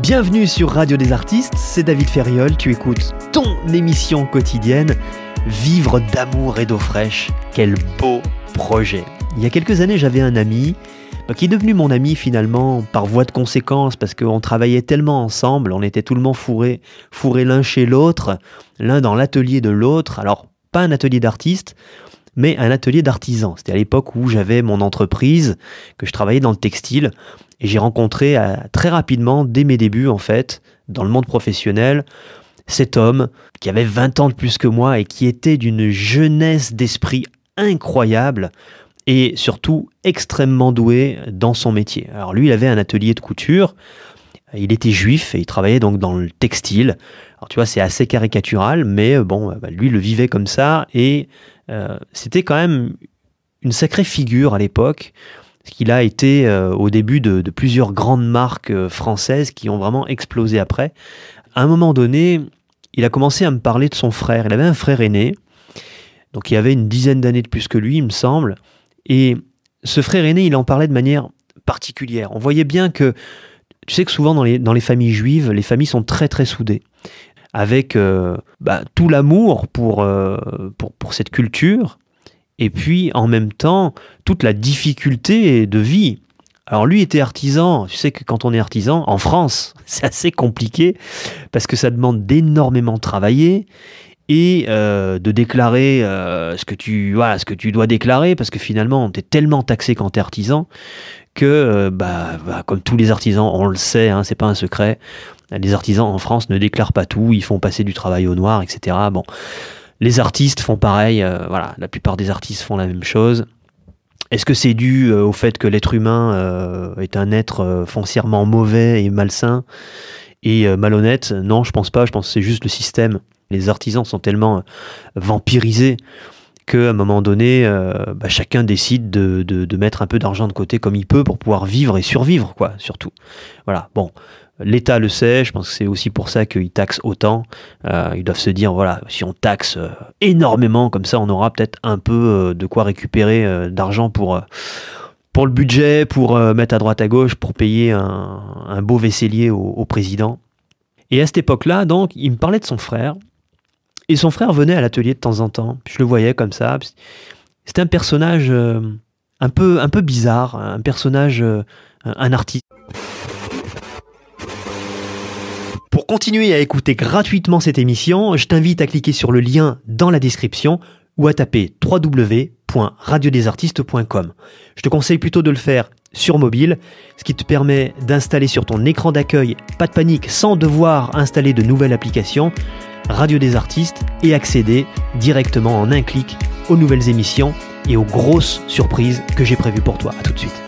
Bienvenue sur Radio des Artistes, c'est David Ferriol, tu écoutes ton émission quotidienne Vivre d'amour et d'eau fraîche. Quel beau projet. Il y a quelques années, j'avais un ami bah, qui est devenu mon ami finalement par voie de conséquence parce qu'on travaillait tellement ensemble, on était tout le monde fourré, fourré l'un chez l'autre, l'un dans l'atelier de l'autre. Alors, pas un atelier d'artiste, mais un atelier d'artisan. C'était à l'époque où j'avais mon entreprise, que je travaillais dans le textile, et j'ai rencontré euh, très rapidement, dès mes débuts en fait, dans le monde professionnel, cet homme qui avait 20 ans de plus que moi et qui était d'une jeunesse d'esprit incroyable et surtout extrêmement doué dans son métier. Alors lui, il avait un atelier de couture, il était juif et il travaillait donc dans le textile. Alors tu vois, c'est assez caricatural, mais euh, bon, bah, lui le vivait comme ça et euh, c'était quand même une sacrée figure à l'époque. ce qu'il a été euh, au début de, plusieurs grandes marques euh, françaises qui ont vraiment explosé après. À un moment donné, il a commencé à me parler de son frère. Il avait un frère aîné, donc il avait une dizaine d'années de plus que lui, il me semble. Et ce frère aîné, il en parlait de manière particulière. On voyait bien que, tu sais que souvent dans les familles juives, les familles sont très très soudées avec euh, bah, tout l'amour euh, pour, pour, cette culture, et puis en même temps toute la difficulté de vie. Alors lui était artisan, tu sais que quand on est artisan, en France, c'est assez compliqué, parce que ça demande d'énormément travailler, et euh, de déclarer ce, que tu, voilà, ce que tu dois déclarer, parce que finalement, on tellement taxé quand t'es artisan que, bah, bah, comme tous les artisans, on le sait, hein, c'est pas un secret, les artisans en France ne déclarent pas tout, ils font passer du travail au noir, etc. Bon, les artistes font pareil, euh, voilà, la plupart des artistes font la même chose. Est-ce que c'est dû euh, au fait que l'être humain euh, est un être foncièrement mauvais et malsain et malhonnête Non, je pense pas, je pense que c'est juste le système. Les artisans sont tellement vampirisés qu'à un moment donné, bah, chacun décide de, de, mettre un peu d'argent de côté comme il peut pour pouvoir vivre et survivre, quoi, surtout. Voilà, bon, L'État le sait, je pense que c'est aussi pour ça qu'ils taxe autant. Euh, ils doivent se dire, voilà, si on taxe euh, énormément, comme ça on aura peut-être un peu euh, de quoi récupérer d'argent pour, pour le budget, pour mettre à droite à gauche, pour payer un, beau vaisselier au, président. Et à cette époque-là, donc, il me parlait de son frère. Et son frère venait à l'atelier de temps en temps. Je le voyais comme ça. C'était un personnage un peu, un peu bizarre, un personnage, un artiste. continuer à écouter gratuitement cette émission, je t'invite à cliquer sur le lien dans la description ou à taper www.radiodesartistes.com. Je te conseille plutôt de le faire sur mobile, ce qui te permet d'installer sur ton écran d'accueil, pas de panique, sans devoir installer de nouvelles applications, Radio des Artistes et accéder directement en un clic aux nouvelles émissions et aux grosses surprises que j'ai prévues pour toi. À tout de suite.